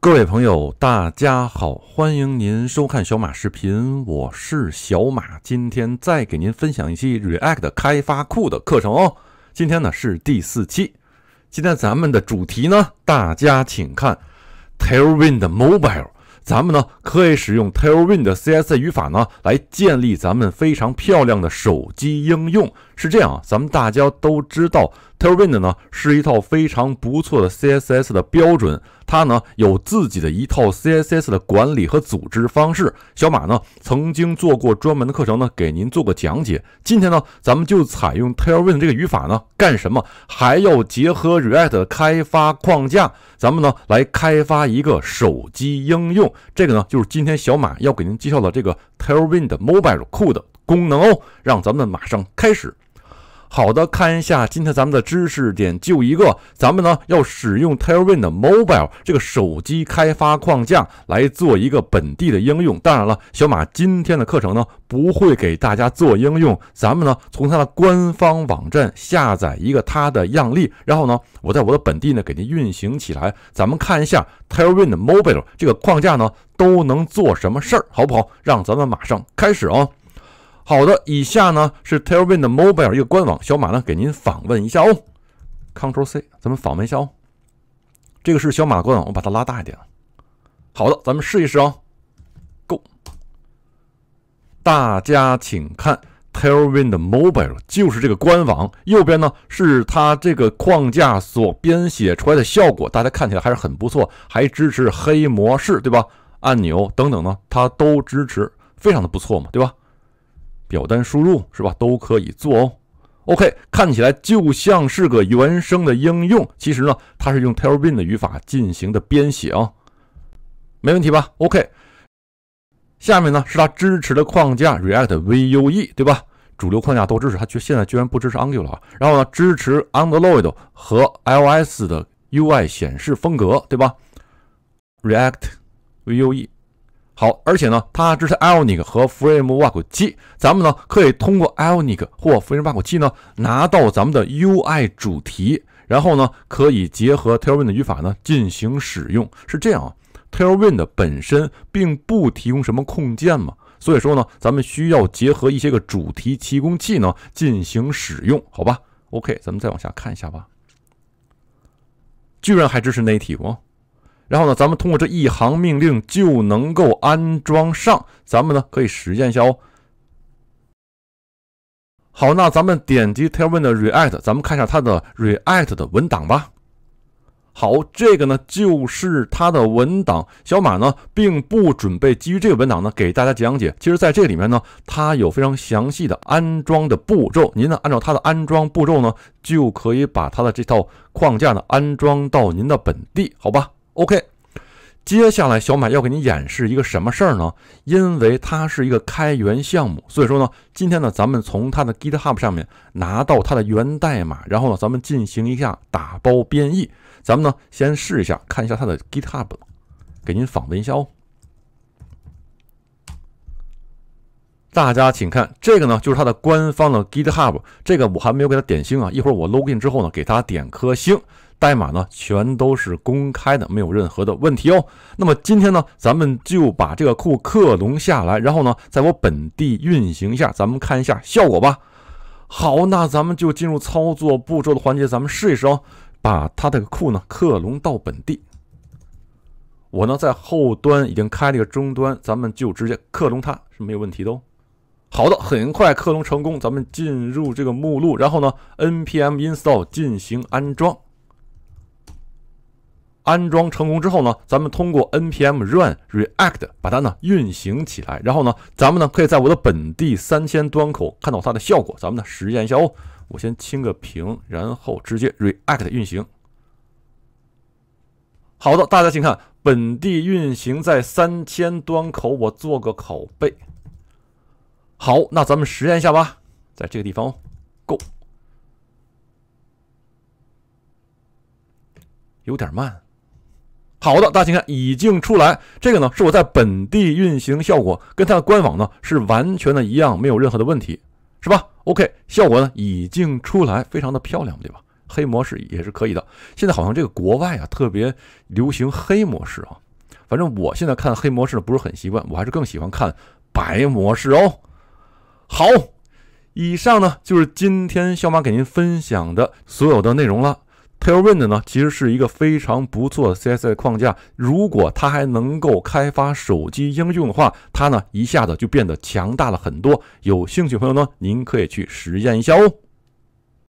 各位朋友，大家好，欢迎您收看小马视频，我是小马，今天再给您分享一期 React 开发库的课程哦。今天呢是第四期，今天咱们的主题呢，大家请看 Tailwind Mobile。咱们呢，可以使用 Tailwind 的 CSS 语法呢，来建立咱们非常漂亮的手机应用。是这样啊，咱们大家都知道。Tailwind 呢是一套非常不错的 CSS 的标准，它呢有自己的一套 CSS 的管理和组织方式。小马呢曾经做过专门的课程呢给您做过讲解。今天呢咱们就采用 Tailwind 这个语法呢干什么？还要结合 React 开发框架，咱们呢来开发一个手机应用。这个呢就是今天小马要给您介绍的这个 Tailwind Mobile c o d 的功能哦。让咱们马上开始。好的，看一下今天咱们的知识点，就一个，咱们呢要使用 Tailwind Mobile 这个手机开发框架来做一个本地的应用。当然了，小马今天的课程呢不会给大家做应用，咱们呢从它的官方网站下载一个它的样例，然后呢我在我的本地呢给您运行起来，咱们看一下 Tailwind Mobile 这个框架呢都能做什么事儿，好不好？让咱们马上开始啊！好的，以下呢是 Tailwind Mobile 一个官网，小马呢给您访问一下哦。Control C，咱们访问一下哦。这个是小马官网，我把它拉大一点。好的，咱们试一试哦。Go，大家请看 Tailwind Mobile，就是这个官网。右边呢是它这个框架所编写出来的效果，大家看起来还是很不错，还支持黑模式对吧？按钮等等呢，它都支持，非常的不错嘛对吧？表单输入是吧？都可以做哦。OK，看起来就像是个原生的应用，其实呢，它是用 Tailwind 的语法进行的编写啊，没问题吧？OK，下面呢是它支持的框架 React Vue 对吧？主流框架都支持，它却现在居然不支持 Angular 了啊。然后呢，支持 Android 和 iOS 的 UI 显示风格对吧？React Vue。好，而且呢，它支持 Ionic 和 Framework 七。咱们呢可以通过 Ionic 或 Framework 七呢拿到咱们的 UI 主题，然后呢可以结合 Tailwind 语法呢进行使用。是这样啊，Tailwind 本身并不提供什么控件嘛，所以说呢，咱们需要结合一些个主题提供器呢进行使用，好吧？OK，咱们再往下看一下吧。居然还支持 Native 哦！然后呢，咱们通过这一行命令就能够安装上。咱们呢可以实践一下哦。好，那咱们点击 Tailwind React，咱们看一下它的 React 的文档吧。好，这个呢就是它的文档。小马呢并不准备基于这个文档呢给大家讲解。其实，在这里面呢，它有非常详细的安装的步骤。您呢按照它的安装步骤呢，就可以把它的这套框架呢安装到您的本地，好吧？OK，接下来小马要给你演示一个什么事儿呢？因为它是一个开源项目，所以说呢，今天呢，咱们从它的 GitHub 上面拿到它的源代码，然后呢，咱们进行一下打包编译。咱们呢，先试一下，看一下它的 GitHub，给您访问一下哦。大家请看，这个呢就是它的官方的 GitHub，这个我还没有给它点星啊，一会儿我 login 之后呢，给它点颗星。代码呢，全都是公开的，没有任何的问题哦。那么今天呢，咱们就把这个库克隆下来，然后呢，在我本地运行一下，咱们看一下效果吧。好，那咱们就进入操作步骤的环节，咱们试一试哦。把它的库呢克隆到本地，我呢在后端已经开了一个终端，咱们就直接克隆它是没有问题的哦。好的，很快克隆成功。咱们进入这个目录，然后呢，npm install 进行安装。安装成功之后呢，咱们通过 npm run react 把它呢运行起来，然后呢，咱们呢可以在我的本地三千端口看到它的效果。咱们呢实验一下哦，我先清个屏，然后直接 react 运行。好的，大家请看本地运行在三千端口，我做个拷贝。好，那咱们实验一下吧，在这个地方哦，o 有点慢。好的，大家请看，已经出来。这个呢是我在本地运行，效果跟它的官网呢是完全的一样，没有任何的问题，是吧？OK，效果呢已经出来，非常的漂亮，对吧？黑模式也是可以的。现在好像这个国外啊特别流行黑模式啊，反正我现在看黑模式呢不是很习惯，我还是更喜欢看白模式哦。好，以上呢就是今天小马给您分享的所有的内容了。Tailwind 呢，其实是一个非常不错的 CSS 框架。如果它还能够开发手机应用的话，它呢一下子就变得强大了很多。有兴趣朋友呢，您可以去实验一下哦。